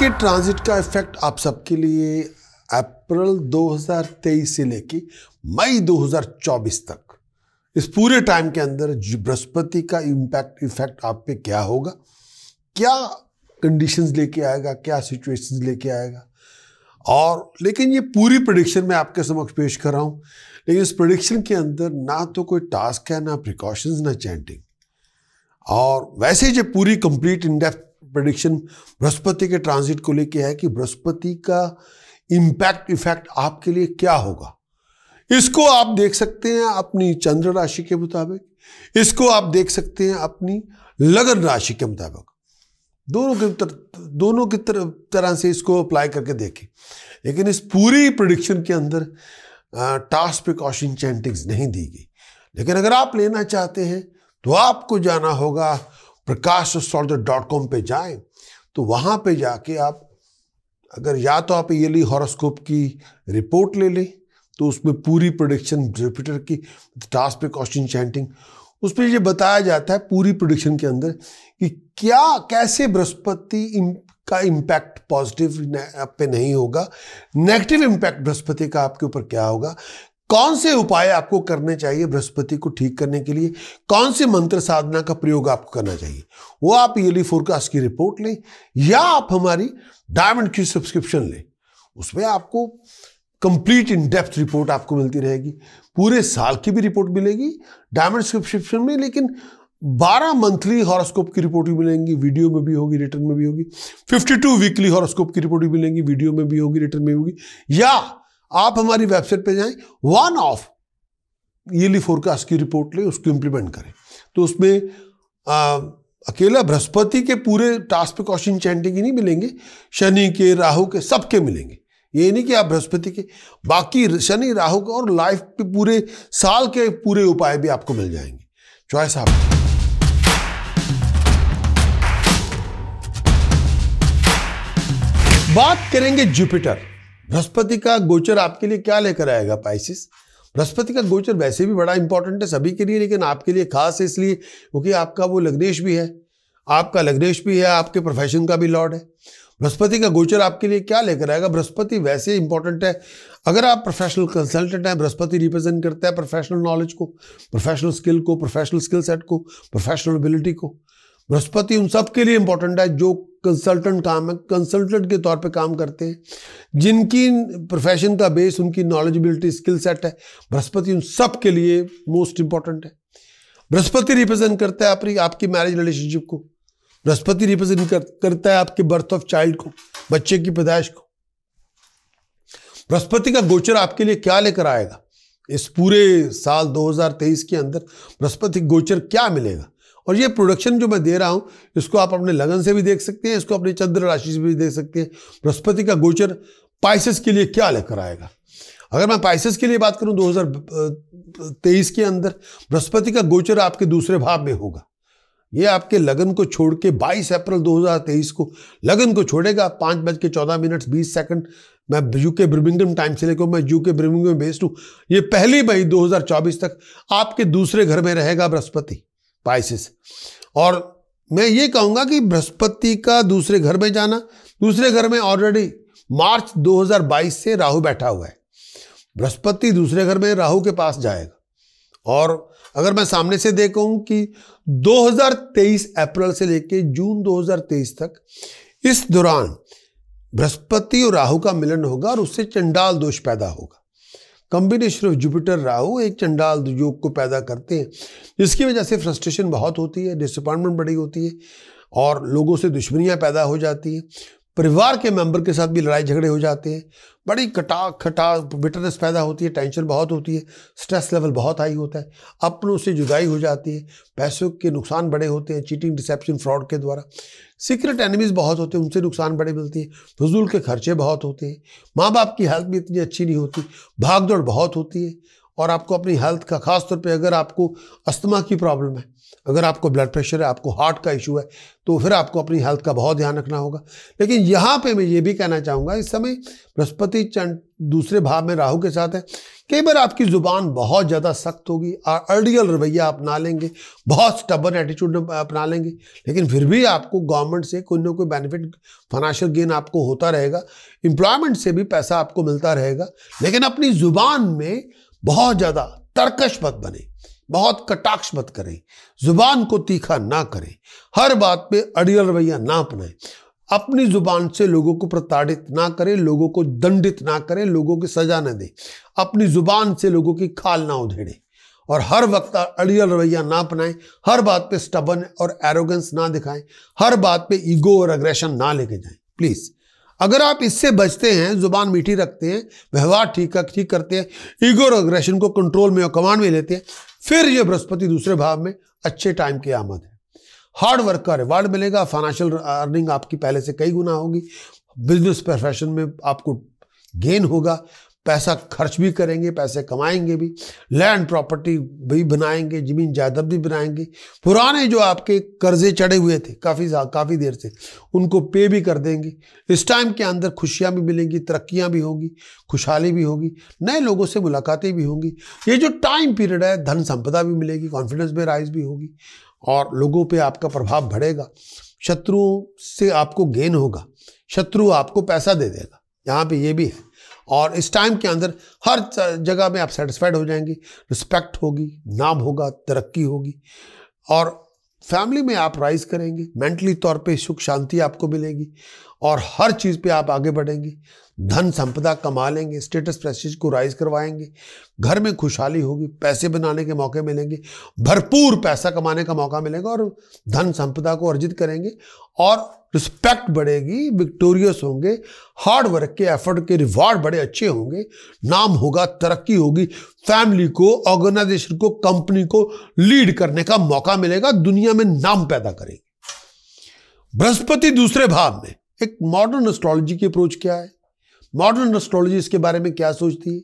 के ट्रांजिट का इफेक्ट आप सबके लिए अप्रैल 2023 से लेके मई 2024 तक इस पूरे टाइम के अंदर बृहस्पति का इम्पैक्ट इफेक्ट आप पे क्या होगा क्या कंडीशंस लेके आएगा क्या सिचुएशंस लेके आएगा और लेकिन ये पूरी प्रडिक्शन मैं आपके समक्ष पेश कर रहा हूँ लेकिन इस प्रडिक्शन के अंदर ना तो कोई टास्क है ना प्रिकॉशंस ना चैंटिंग और वैसे जो पूरी complete in depth prediction Brihaspati के ट्रांजिट को लेके है कि बृहस्पति का इम्पैक्ट इफेक्ट आपके लिए क्या होगा इसको आप देख सकते हैं अपनी चंद्र राशि के मुताबिक इसको आप देख सकते हैं अपनी लगन राशि के मुताबिक दोनों के तर, दोनों की तर, तरह से इसको अप्लाई करके देखें लेकिन इस पूरी प्रोडिक्शन के अंदर टास्क प्रिकॉशन चैंटिंग्स नहीं दी गई लेकिन अगर आप लेना चाहते हैं तो आपको जाना होगा प्रकाश सौर्य डॉट कॉम पर जाए तो वहाँ पर जाके आप अगर या तो आप ली हॉरोस्कोप की रिपोर्ट ले लें तो उसमें पूरी प्रोडिक्शन जुपिटर की टास्क पे क्वेश्चन चैंटिंग उस पर ये बताया जाता है पूरी प्रोडिक्शन के अंदर कि क्या कैसे बृहस्पति का इम्पैक्ट पॉजिटिव पे नहीं होगा नेगेटिव इम्पैक्ट बृहस्पति का आपके ऊपर क्या होगा कौन से उपाय आपको करने चाहिए बृहस्पति को ठीक करने के लिए कौन से मंत्र साधना का प्रयोग आपको करना चाहिए वो आप ईयरली फोरकास्ट की रिपोर्ट लें या आप हमारी डायमंड की सब्सक्रिप्शन लें उसमें आपको कंप्लीट इन डेप्थ रिपोर्ट आपको मिलती रहेगी पूरे साल की भी रिपोर्ट मिलेगी डायमंड सब्सक्रिप्शन में लेकिन 12 मंथली हॉरोस्कोप की रिपोर्ट भी मिलेंगी वीडियो में भी होगी रिटर्न में भी होगी 52 वीकली हॉरोस्कोप की रिपोर्ट भी मिलेंगी वीडियो में भी होगी रिटर्न में भी होगी या आप हमारी वेबसाइट पे जाएं वन ऑफ ईयरली फोरकास्ट की रिपोर्ट लें उसको इंप्लीमेंट करें तो उसमें आ, अकेला बृहस्पति के पूरे टास्क पे क्वेश्चन चैंटिंग ही नहीं मिलेंगे शनि के राहु के सबके मिलेंगे ये नहीं कि आप बृहस्पति के बाकी शनि राहु के और लाइफ के पूरे साल के पूरे उपाय भी आपको मिल जाएंगे चॉइस आप बात करेंगे जुपिटर बृहस्पति का गोचर आपके लिए क्या लेकर आएगा पाइसिस बृहस्पति का गोचर वैसे भी बड़ा इंपॉर्टेंट है सभी के लिए लेकिन आपके लिए खास है इसलिए क्योंकि आपका वो लग्नेश भी है आपका लग्नेश भी है आपके प्रोफेशन का भी लॉर्ड है बृहस्पति का गोचर आपके लिए क्या लेकर आएगा बृहस्पति वैसे इंपॉर्टेंट है अगर आप प्रोफेशनल कंसल्टेंट हैं बृहस्पति रिप्रेजेंट करता है प्रोफेशनल नॉलेज को प्रोफेशनल स्किल को प्रोफेशनल स्किल सेट को प्रोफेशनल एबिलिटी को बृहस्पति उन सब के लिए इंपॉर्टेंट है जो कंसल्टेंट काम है कंसल्टेंट के तौर पे काम करते हैं जिनकी प्रोफेशन का बेस उनकी नॉलेजबिलिटी स्किल सेट है बृहस्पति उन सब के लिए मोस्ट इंपॉर्टेंट है बृहस्पति रिप्रेजेंट करता है आपकी आपकी मैरिज रिलेशनशिप को बृहस्पति रिप्रेजेंट कर, करता है आपके बर्थ ऑफ चाइल्ड को बच्चे की पैदाइश को बृहस्पति का गोचर आपके लिए क्या लेकर आएगा इस पूरे साल 2023 के अंदर बृहस्पति गोचर क्या मिलेगा और ये प्रोडक्शन जो मैं दे रहा हूँ इसको आप अपने लगन से भी देख सकते हैं इसको अपने चंद्र राशि से भी देख सकते हैं बृहस्पति का गोचर पाइसिस के लिए क्या लेकर आएगा अगर मैं पाइसिस के लिए बात करूँ दो के अंदर बृहस्पति का गोचर आपके दूसरे भाव में होगा ये आपके लगन को छोड़ के बाईस अप्रैल 2023 को लगन को छोड़ेगा पाँच बज के चौदह मिनट बीस सेकंड मैं यू के ब्रिमिंगम टाइम से लेकर मैं यू के ब्रिमिंगम में हूँ ये पहली मई 2024 तक आपके दूसरे घर में रहेगा बृहस्पति पाइसिस और मैं ये कहूँगा कि बृहस्पति का दूसरे घर में जाना दूसरे घर में ऑलरेडी मार्च 2022 से राहु बैठा हुआ है बृहस्पति दूसरे घर में राहु के पास जाएगा और अगर मैं सामने से देखूँ कि 2023 अप्रैल से लेकर जून 2023 तक इस दौरान बृहस्पति और राहु का मिलन होगा और उससे चंडाल दोष पैदा होगा कॉम्बिनेशन ऑफ जुपिटर राहु एक चंडाल योग को पैदा करते हैं जिसकी वजह से फ्रस्ट्रेशन बहुत होती है डिसअपॉइंटमेंट बड़ी होती है और लोगों से दुश्मनियाँ पैदा हो जाती हैं परिवार के मेंबर के साथ भी लड़ाई झगड़े हो जाते हैं बड़ी कटा खटा बिटरनेस पैदा होती है टेंशन बहुत होती है स्ट्रेस लेवल बहुत हाई होता है अपनों से जुदाई हो जाती है पैसों के नुकसान बड़े होते हैं चीटिंग डिसेप्शन फ्रॉड के द्वारा सीक्रेट एनिमीज़ बहुत होते हैं उनसे नुकसान बड़े मिलते हैं फजूल के खर्चे बहुत होते हैं माँ बाप की हेल्थ भी इतनी अच्छी नहीं होती भाग बहुत होती है और आपको अपनी हेल्थ का खास तौर अगर आपको अस्थमा की प्रॉब्लम है अगर आपको ब्लड प्रेशर है आपको हार्ट का इशू है तो फिर आपको अपनी हेल्थ का बहुत ध्यान रखना होगा लेकिन यहाँ पे मैं ये भी कहना चाहूँगा इस समय बृहस्पति चंड दूसरे भाव में राहु के साथ है कई बार आपकी ज़ुबान बहुत ज़्यादा सख्त होगी अर्डियल रवैया अपना लेंगे बहुत स्टबन एटीट्यूड अपना लेंगे लेकिन फिर भी आपको गवर्नमेंट से कोई ना कोई बेनिफिट फाइनेंशियल गेन आपको होता रहेगा एम्प्लॉयमेंट से भी पैसा आपको मिलता रहेगा लेकिन अपनी ज़ुबान में बहुत ज़्यादा तर्कश मत बने बहुत कटाक्ष मत करें जुबान को तीखा ना करें हर बात पे अड़ियल रवैया ना अपनाए अपनी जुबान से लोगों को प्रताड़ित ना करें लोगों को दंडित ना करें लोगों की सजा ना दें अपनी जुबान से लोगों की खाल ना उधेड़े और हर वक्त अड़ियल रवैया ना अपनाएं हर बात पे स्टबन और एरोगेंस ना दिखाएं हर बात पे ईगो और अग्रेशन ना लेके जाएं प्लीज़ अगर आप इससे बचते हैं ज़ुबान मीठी रखते हैं व्यवहार ठीक ठीक करते हैं ईगो अग्रेशन को कंट्रोल में और कमांड में लेते हैं फिर ये बृहस्पति दूसरे भाव में अच्छे टाइम की आमद है हार्ड वर्क का रिवार्ड मिलेगा फाइनेंशियल अर्निंग आपकी पहले से कई गुना होगी बिजनेस प्रोफेशन में आपको गेन होगा पैसा खर्च भी करेंगे पैसे कमाएंगे भी लैंड प्रॉपर्टी भी बनाएंगे ज़मीन जायदाद भी बनाएंगे पुराने जो आपके कर्जे चढ़े हुए थे काफ़ी काफ़ी देर से उनको पे भी कर देंगे इस टाइम के अंदर खुशियाँ भी मिलेंगी तरक्याँ भी होंगी खुशहाली भी होगी नए लोगों से मुलाकातें भी होंगी ये जो टाइम पीरियड है धन संपदा भी मिलेगी कॉन्फिडेंस में राइज भी होगी और लोगों पर आपका प्रभाव बढ़ेगा शत्रुओं से आपको गेन होगा शत्रु आपको पैसा दे देगा यहाँ पे ये भी है और इस टाइम के अंदर हर जगह में आप सेटिस्फाइड हो जाएंगे रिस्पेक्ट होगी नाम होगा तरक्की होगी और फैमिली में आप राइज करेंगे मेंटली तौर पे सुख शांति आपको मिलेगी और हर चीज़ पे आप आगे बढ़ेंगे धन संपदा कमा लेंगे स्टेटस प्रेसिज को राइज करवाएंगे घर में खुशहाली होगी पैसे बनाने के मौके मिलेंगे भरपूर पैसा कमाने का मौका मिलेगा और धन संपदा को अर्जित करेंगे और रिस्पेक्ट बढ़ेगी विक्टोरियस होंगे हार्ड वर्क के एफर्ट के रिवार्ड बड़े अच्छे होंगे नाम होगा तरक्की होगी फैमिली को ऑर्गेनाइजेशन को कंपनी को लीड करने का मौका मिलेगा दुनिया में नाम पैदा करेगी बृहस्पति दूसरे भाव में एक मॉडर्न एस्ट्रोलॉजी की अप्रोच क्या है मॉडर्न एस्ट्रोलॉजी इसके बारे में क्या सोचती है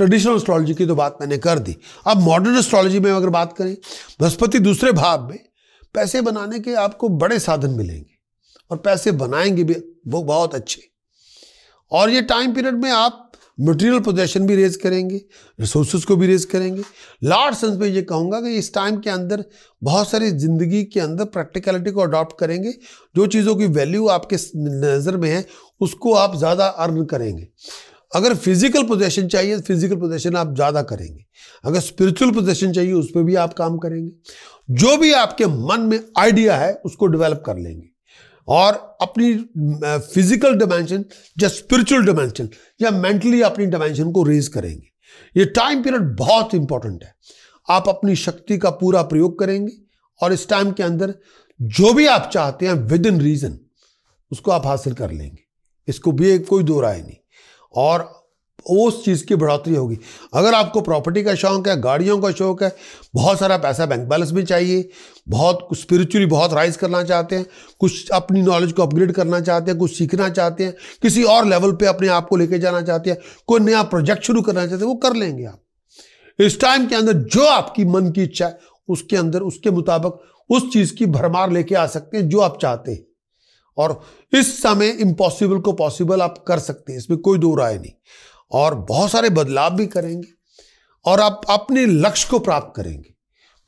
ट्रेडिशनल एस्ट्रोलॉजी की तो बात मैंने कर दी अब मॉडर्न एस्ट्रोलॉजी में अगर बात करें बृहस्पति दूसरे भाव में पैसे बनाने के आपको बड़े साधन मिलेंगे और पैसे बनाएंगे भी वो बहुत अच्छे और ये टाइम पीरियड में आप मटेरियल पोजेशन भी रेज करेंगे रिसोर्स को भी रेज करेंगे लार्ज सेंस में ये कहूँगा कि इस टाइम के अंदर बहुत सारी ज़िंदगी के अंदर प्रैक्टिकलिटी को अडॉप्ट करेंगे जो चीज़ों की वैल्यू आपके नज़र में है उसको आप ज़्यादा अर्न करेंगे अगर फिजिकल पोजेशन चाहिए फिजिकल पोजेशन आप ज़्यादा करेंगे अगर स्पिरिचुअल पोजेशन चाहिए उस पर भी आप काम करेंगे जो भी आपके मन में आइडिया है उसको डेवलप कर लेंगे और अपनी फिजिकल डायमेंशन या स्पिरिचुअल डायमेंशन या मेंटली अपनी डायमेंशन को रेज करेंगे ये टाइम पीरियड बहुत इंपॉर्टेंट है आप अपनी शक्ति का पूरा प्रयोग करेंगे और इस टाइम के अंदर जो भी आप चाहते हैं विद इन रीजन उसको आप हासिल कर लेंगे इसको भी एक कोई दो राय नहीं और उस चीज़ की बढ़ोतरी होगी अगर आपको प्रॉपर्टी का शौक़ है गाड़ियों का शौक़ है बहुत सारा पैसा बैंक बैलेंस में चाहिए बहुत स्पिरिचुअली बहुत राइज करना चाहते हैं कुछ अपनी नॉलेज को अपग्रेड करना चाहते हैं कुछ सीखना चाहते हैं किसी और लेवल पर अपने आप को लेके जाना चाहते हैं कोई नया प्रोजेक्ट शुरू करना चाहते हैं वो कर लेंगे आप इस टाइम के अंदर जो आपकी मन की इच्छा है उसके अंदर उसके मुताबिक उस चीज़ की भरमार लेके आ सकते हैं जो आप चाहते हैं और इस समय इम्पॉसिबल को पॉसिबल आप कर सकते हैं इसमें कोई दो राय नहीं और बहुत सारे बदलाव भी करेंगे और आप अपने लक्ष्य को प्राप्त करेंगे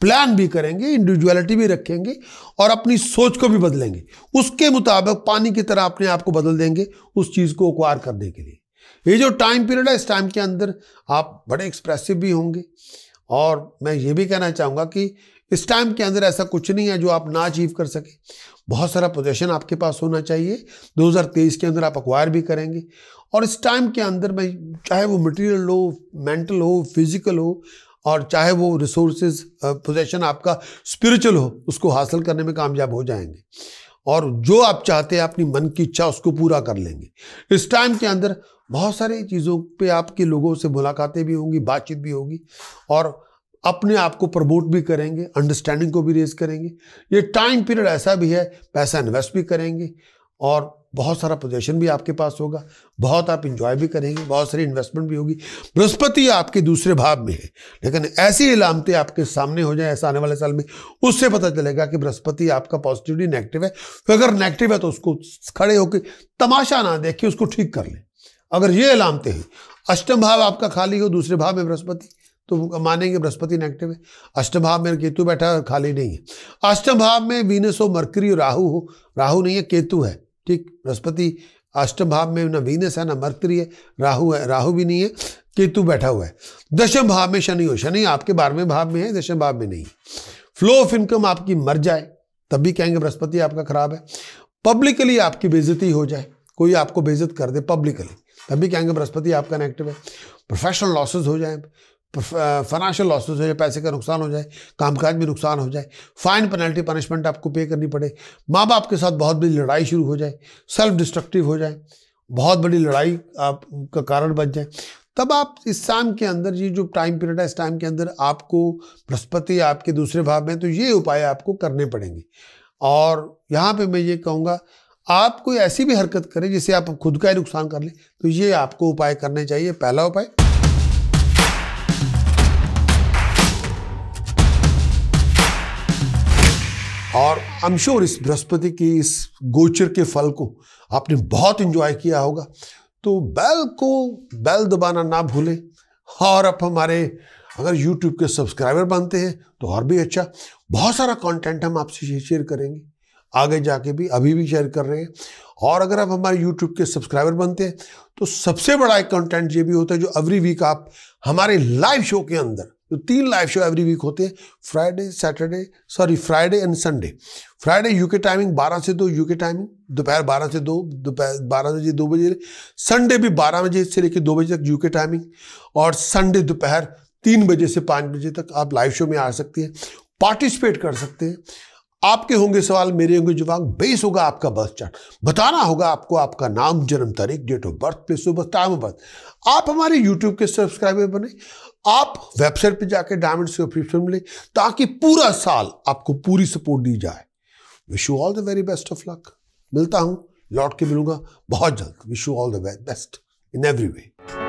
प्लान भी करेंगे इंडिविजुअलिटी भी रखेंगे और अपनी सोच को भी बदलेंगे उसके मुताबिक पानी की तरह अपने आप को बदल देंगे उस चीज़ को अक्वायर करने के लिए ये जो टाइम पीरियड है इस टाइम के अंदर आप बड़े एक्सप्रेसिव भी होंगे और मैं ये भी कहना चाहूँगा कि इस टाइम के अंदर ऐसा कुछ नहीं है जो आप ना अचीव कर सकें बहुत सारा पोजेशन आपके पास होना चाहिए 2023 के अंदर आप अक्वायर भी करेंगे और इस टाइम के अंदर भाई चाहे वो मटेरियल हो मेंटल हो फिजिकल हो और चाहे वो रिसोर्सेज पोजेशन आपका स्पिरिचुअल हो उसको हासिल करने में कामयाब हो जाएंगे और जो आप चाहते हैं अपनी मन की इच्छा उसको पूरा कर लेंगे इस टाइम के अंदर बहुत सारी चीज़ों पे आपके लोगों से मुलाकातें भी होंगी बातचीत भी होगी और अपने आप को प्रमोट भी करेंगे अंडरस्टैंडिंग को भी रेज करेंगे ये टाइम पीरियड ऐसा भी है पैसा इन्वेस्ट भी करेंगे और बहुत सारा पोजेशन भी आपके पास होगा बहुत आप इंजॉय भी करेंगे बहुत सारी इन्वेस्टमेंट भी होगी बृहस्पति आपके दूसरे भाव में है लेकिन ऐसी इलामतें आपके सामने हो जाए ऐसा आने वाले साल में उससे पता चलेगा कि बृहस्पति आपका पॉजिटिवली नेगेटिव है तो अगर नेगेटिव है तो उसको खड़े होकर तमाशा ना देख के उसको ठीक कर लें अगर ये इलामते हैं अष्टम भाव आपका खाली हो दूसरे भाव में बृहस्पति तो मानेंगे बृहस्पति नेगेटिव है अष्टम भाव में केतु बैठा है खाली नहीं है अष्टम भाव में वीनस हो मरकरी और राहु हो राहु नहीं है केतु है ठीक बृहस्पति अष्टम भाव में ना वीनस है ना मरकरी है राहु है राहु भी नहीं है केतु बैठा हुआ है दशम भाव में शनि हो शनि आपके बारहवें भाव में है दशम भाव में नहीं फ्लो ऑफ इनकम आपकी मर जाए तब भी कहेंगे बृहस्पति आपका खराब है पब्लिकली आपकी बेजती हो जाए कोई आपको बेजत कर दे पब्लिकली तब भी कहेंगे बृहस्पति आपका नेगेटिव है प्रोफेशनल लॉसेज हो जाए फाइनेंशियल लॉसेज हो जाए पैसे का नुकसान हो जाए कामकाज में नुकसान हो जाए फाइन पेनल्टी पनिशमेंट आपको पे करनी पड़े माँ बाप के साथ बहुत बड़ी लड़ाई शुरू हो जाए सेल्फ डिस्ट्रक्टिव हो जाए बहुत बड़ी लड़ाई आप का कारण बन जाए तब आप इस शाम के अंदर ये जो टाइम पीरियड है इस टाइम के अंदर आपको बृहस्पति आपके दूसरे भाव में तो ये उपाय आपको करने पड़ेंगे और यहाँ पे मैं ये कहूँगा आप कोई ऐसी भी हरकत करें जिससे आप खुद का ही नुकसान कर लें तो ये आपको उपाय करने चाहिए पहला उपाय और आई एम श्योर इस बृहस्पति की इस गोचर के फल को आपने बहुत इंजॉय किया होगा तो बैल को बैल दबाना ना भूलें और आप हमारे अगर यूट्यूब के सब्सक्राइबर बनते हैं तो और भी अच्छा बहुत सारा कंटेंट हम आपसे शेयर करेंगे आगे जाके भी अभी भी शेयर कर रहे हैं और अगर आप हमारे यूट्यूब के सब्सक्राइबर बनते हैं तो सबसे बड़ा एक कंटेंट ये भी होता है जो एवरी वीक आप हमारे लाइव शो के अंदर तो तीन लाइव शो एवरी वीक होते हैं Friday Saturday sorry Friday and Sunday Friday UK timing 12 से दो यूके टाइमिंग दोपहर 12 से दो दोपहर 12 बजे दो बजे संडे भी 12 बजे से लेकर दो बजे तक यूके टाइमिंग और संडे दोपहर तीन बजे से पाँच बजे तक आप लाइव शो में आ सकते हैं पार्टिसिपेट कर सकते हैं आपके होंगे सवाल मेरे होंगे जवाब बेस होगा आपका बर्थ चार्ट बताना होगा आपको आपका नाम जन्म तारीख date of birth place of birth time of birth आप हमारे यूट्यूब के सब्सक्राइबर बने आप वेबसाइट पे जाकर डायमंड सब्सक्रिप्शन मिले ताकि पूरा साल आपको पूरी सपोर्ट दी जाए wish you all the very best of luck मिलता हूं लौट के मिलूंगा बहुत जल्द wish you all the best in every way